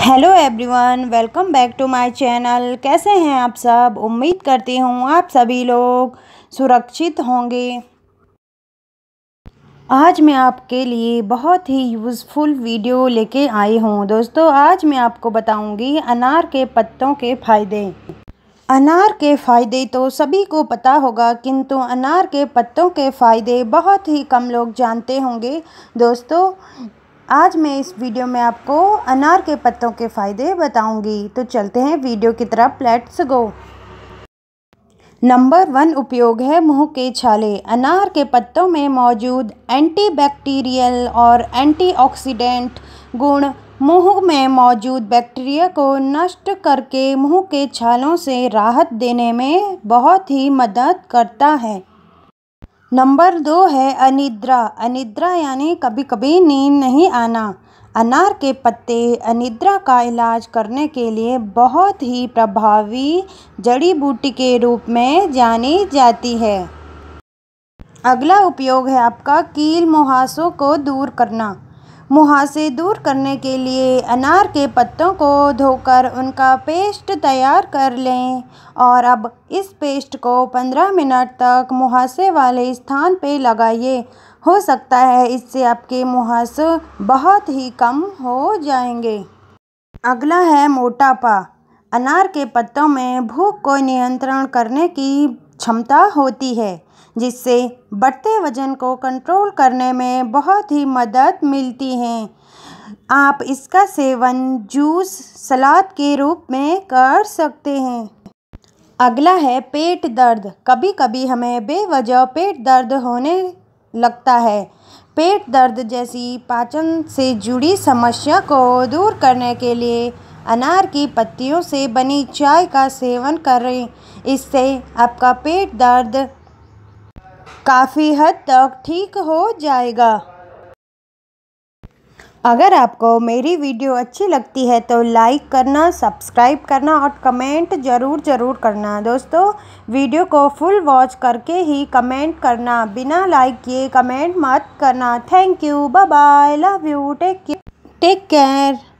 hello everyone welcome back to my channel कैसे हैं आप सब उम्मीद करती हूँ आप सभी लोग सुरक्षित होंगे आज मैं आपके लिए बहुत ही यूज़फुल वीडियो लेके आई हूँ दोस्तों आज मैं आपको बताऊँगी अनार के पत्तों के फ़ायदे अनार के फ़ायदे तो सभी को पता होगा किंतु अनार के पत्तों के फ़ायदे बहुत ही कम लोग जानते होंगे दोस्तों आज मैं इस वीडियो में आपको अनार के पत्तों के फ़ायदे बताऊंगी तो चलते हैं वीडियो की तरफ लेट्स गो नंबर वन उपयोग है मुंह के छाले अनार के पत्तों में मौजूद एंटीबैक्टीरियल और एंटीऑक्सीडेंट गुण मुंह में मौजूद बैक्टीरिया को नष्ट करके मुंह के छालों से राहत देने में बहुत ही मदद करता है नंबर दो है अनिद्रा अनिद्रा यानी कभी कभी नींद नहीं आना अनार के पत्ते अनिद्रा का इलाज करने के लिए बहुत ही प्रभावी जड़ी बूटी के रूप में जानी जाती है अगला उपयोग है आपका कील मुहासों को दूर करना मुहासे दूर करने के लिए अनार के पत्तों को धोकर उनका पेस्ट तैयार कर लें और अब इस पेस्ट को 15 मिनट तक मुहासे वाले स्थान पर लगाइए हो सकता है इससे आपके मुहासे बहुत ही कम हो जाएंगे अगला है मोटापा अनार के पत्तों में भूख को नियंत्रण करने की क्षमता होती है जिससे बढ़ते वजन को कंट्रोल करने में बहुत ही मदद मिलती है आप इसका सेवन जूस सलाद के रूप में कर सकते हैं अगला है पेट दर्द कभी कभी हमें बेवजह पेट दर्द होने लगता है पेट दर्द जैसी पाचन से जुड़ी समस्या को दूर करने के लिए अनार की पत्तियों से बनी चाय का सेवन करें इससे आपका पेट दर्द काफ़ी हद तक ठीक हो जाएगा अगर आपको मेरी वीडियो अच्छी लगती है तो लाइक करना सब्सक्राइब करना और कमेंट ज़रूर ज़रूर करना दोस्तों वीडियो को फुल वॉच करके ही कमेंट करना बिना लाइक किए कमेंट मत करना thank you bye bye love you take take care